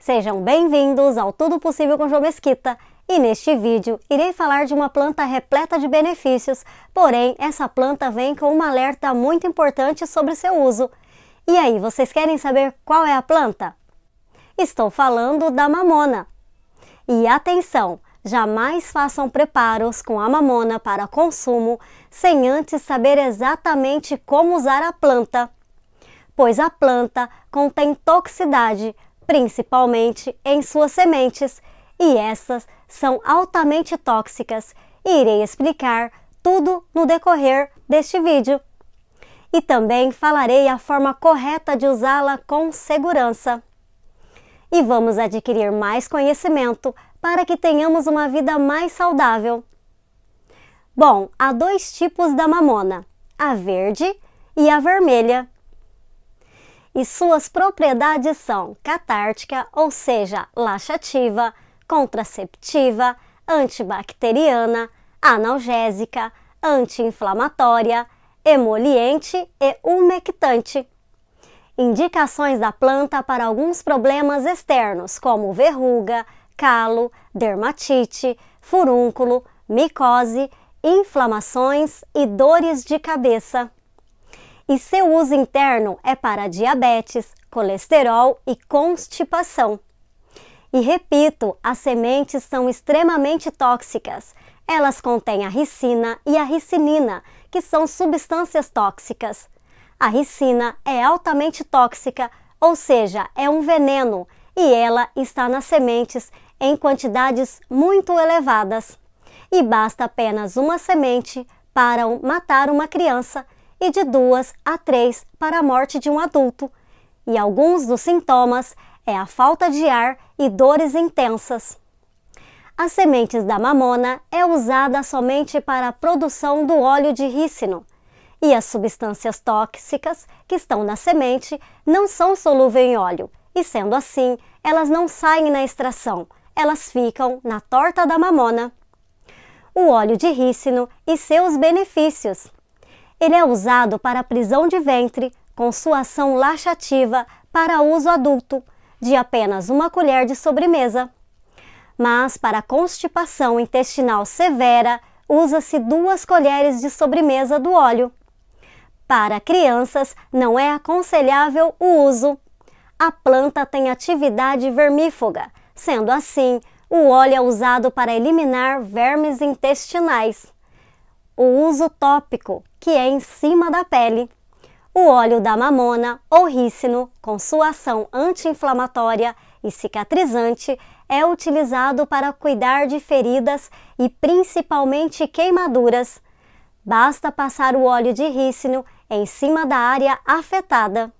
Sejam bem-vindos ao Tudo Possível com João Mesquita e neste vídeo irei falar de uma planta repleta de benefícios, porém essa planta vem com um alerta muito importante sobre seu uso. E aí, vocês querem saber qual é a planta? Estou falando da mamona. E atenção, jamais façam preparos com a mamona para consumo sem antes saber exatamente como usar a planta, pois a planta contém toxicidade, principalmente em suas sementes, e essas são altamente tóxicas. E irei explicar tudo no decorrer deste vídeo. E também falarei a forma correta de usá-la com segurança. E vamos adquirir mais conhecimento para que tenhamos uma vida mais saudável. Bom, há dois tipos da mamona: a verde e a vermelha e suas propriedades são catártica, ou seja, laxativa, contraceptiva, antibacteriana, analgésica, anti-inflamatória, emoliente e umectante. Indicações da planta para alguns problemas externos, como verruga, calo, dermatite, furúnculo, micose, inflamações e dores de cabeça e seu uso interno é para diabetes, colesterol e constipação. E repito, as sementes são extremamente tóxicas. Elas contêm a ricina e a ricinina, que são substâncias tóxicas. A ricina é altamente tóxica, ou seja, é um veneno, e ela está nas sementes em quantidades muito elevadas. E basta apenas uma semente para matar uma criança e de duas a três para a morte de um adulto. E alguns dos sintomas é a falta de ar e dores intensas. As sementes da mamona é usada somente para a produção do óleo de rícino. E as substâncias tóxicas que estão na semente não são solúveis em óleo, e sendo assim, elas não saem na extração, elas ficam na torta da mamona. O óleo de rícino e seus benefícios. Ele é usado para prisão de ventre com sua ação laxativa para uso adulto, de apenas uma colher de sobremesa. Mas para constipação intestinal severa, usa-se duas colheres de sobremesa do óleo. Para crianças, não é aconselhável o uso. A planta tem atividade vermífuga, sendo assim, o óleo é usado para eliminar vermes intestinais o uso tópico, que é em cima da pele. O óleo da mamona ou rícino, com sua ação anti-inflamatória e cicatrizante, é utilizado para cuidar de feridas e principalmente queimaduras. Basta passar o óleo de rícino em cima da área afetada.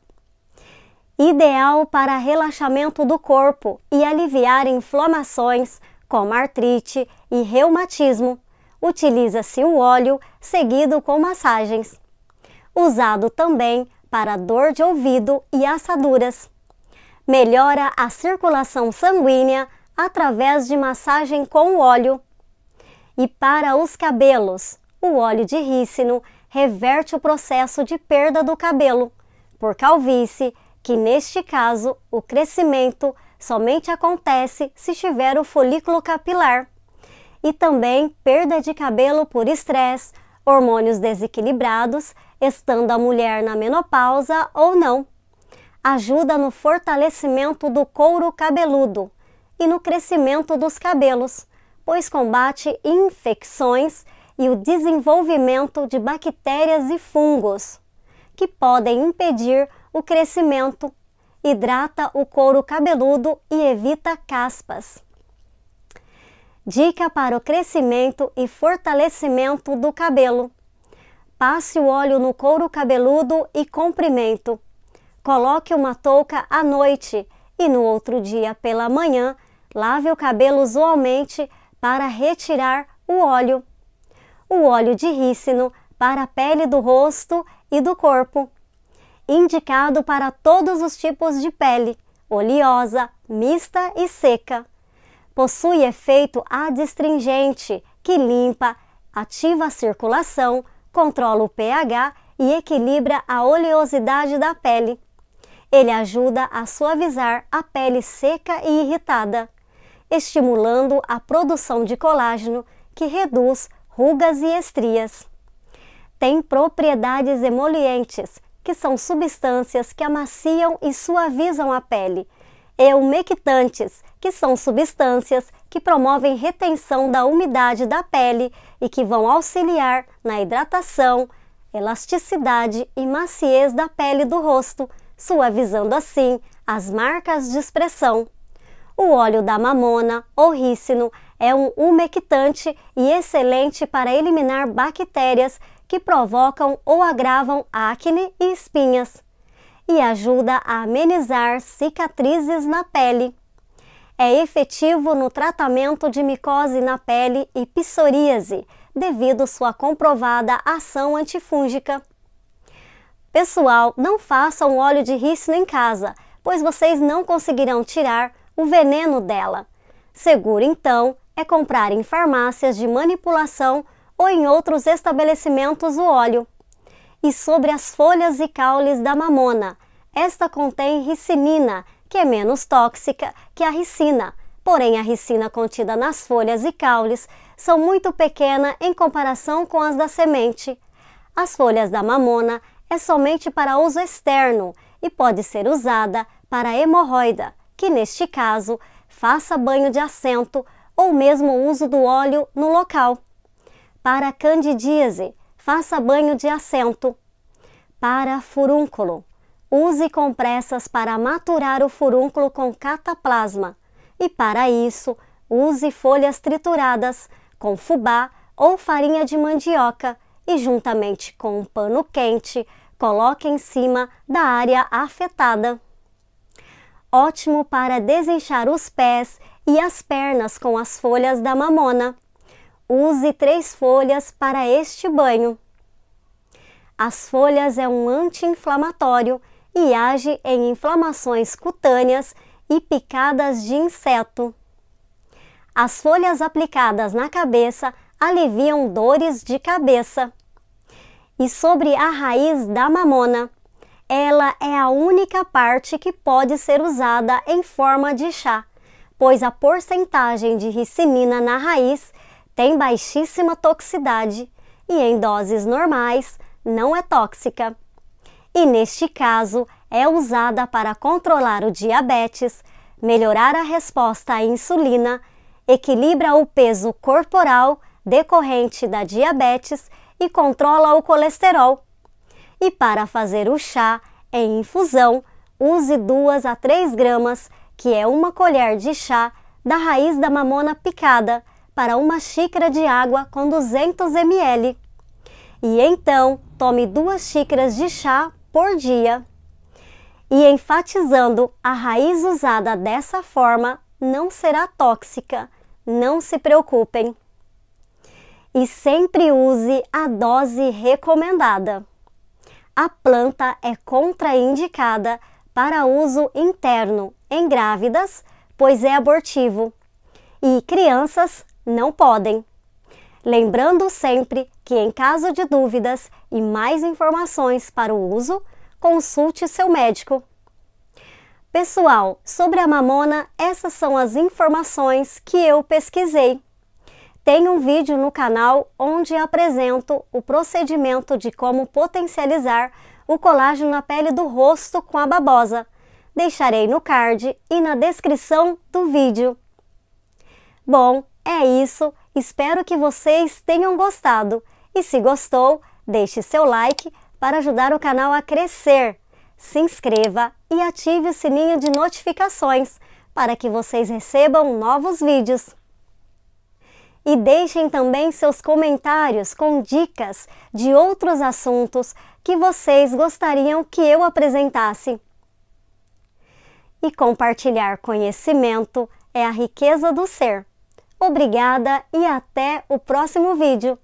Ideal para relaxamento do corpo e aliviar inflamações como artrite e reumatismo utiliza-se o óleo seguido com massagens. Usado também para dor de ouvido e assaduras. Melhora a circulação sanguínea através de massagem com o óleo. E para os cabelos, o óleo de rícino reverte o processo de perda do cabelo, por calvície, que neste caso o crescimento somente acontece se tiver o folículo capilar e também perda de cabelo por estresse, hormônios desequilibrados, estando a mulher na menopausa ou não. Ajuda no fortalecimento do couro cabeludo e no crescimento dos cabelos, pois combate infecções e o desenvolvimento de bactérias e fungos, que podem impedir o crescimento, hidrata o couro cabeludo e evita caspas. Dica para o crescimento e fortalecimento do cabelo. Passe o óleo no couro cabeludo e comprimento. Coloque uma touca à noite e no outro dia pela manhã, lave o cabelo usualmente para retirar o óleo. O óleo de rícino para a pele do rosto e do corpo. Indicado para todos os tipos de pele, oleosa, mista e seca possui efeito adstringente, que limpa, ativa a circulação, controla o pH e equilibra a oleosidade da pele. Ele ajuda a suavizar a pele seca e irritada, estimulando a produção de colágeno que reduz rugas e estrias. Tem propriedades emolientes, que são substâncias que amaciam e suavizam a pele, humectantes, que são substâncias que promovem retenção da umidade da pele e que vão auxiliar na hidratação, elasticidade e maciez da pele do rosto, suavizando assim as marcas de expressão. O óleo da mamona ou rícino é um umectante e excelente para eliminar bactérias que provocam ou agravam acne e espinhas e ajuda a amenizar cicatrizes na pele. É efetivo no tratamento de micose na pele e psoríase, devido sua comprovada ação antifúngica. Pessoal, não façam óleo de rícino em casa, pois vocês não conseguirão tirar o veneno dela. Seguro, então, é comprar em farmácias de manipulação ou em outros estabelecimentos o óleo e sobre as folhas e caules da mamona. Esta contém ricinina, que é menos tóxica que a ricina. Porém, a ricina contida nas folhas e caules são muito pequena em comparação com as da semente. As folhas da mamona é somente para uso externo e pode ser usada para hemorroida, que neste caso, faça banho de assento ou mesmo uso do óleo no local. Para candidíase, Faça banho de assento para furúnculo. Use compressas para maturar o furúnculo com cataplasma e, para isso, use folhas trituradas com fubá ou farinha de mandioca e, juntamente com um pano quente, coloque em cima da área afetada. Ótimo para desinchar os pés e as pernas com as folhas da mamona. Use três folhas para este banho. As folhas é um anti-inflamatório e age em inflamações cutâneas e picadas de inseto. As folhas aplicadas na cabeça aliviam dores de cabeça. E sobre a raiz da mamona, ela é a única parte que pode ser usada em forma de chá, pois a porcentagem de ricinina na raiz tem baixíssima toxicidade e em doses normais não é tóxica. E neste caso, é usada para controlar o diabetes, melhorar a resposta à insulina, equilibra o peso corporal decorrente da diabetes e controla o colesterol. E para fazer o chá em infusão, use 2 a 3 gramas, que é uma colher de chá, da raiz da mamona picada para uma xícara de água com 200 ml. E então, tome duas xícaras de chá por dia. E enfatizando, a raiz usada dessa forma não será tóxica, não se preocupem. E sempre use a dose recomendada. A planta é contraindicada para uso interno em grávidas, pois é abortivo, e crianças não podem. Lembrando sempre que, em caso de dúvidas e mais informações para o uso, consulte seu médico. Pessoal, sobre a mamona, essas são as informações que eu pesquisei. Tem um vídeo no canal onde apresento o procedimento de como potencializar o colágeno na pele do rosto com a babosa. Deixarei no card e na descrição do vídeo. Bom, é isso, espero que vocês tenham gostado. E se gostou, deixe seu like para ajudar o canal a crescer. Se inscreva e ative o sininho de notificações para que vocês recebam novos vídeos. E deixem também seus comentários com dicas de outros assuntos que vocês gostariam que eu apresentasse. E compartilhar conhecimento é a riqueza do ser. Obrigada e até o próximo vídeo!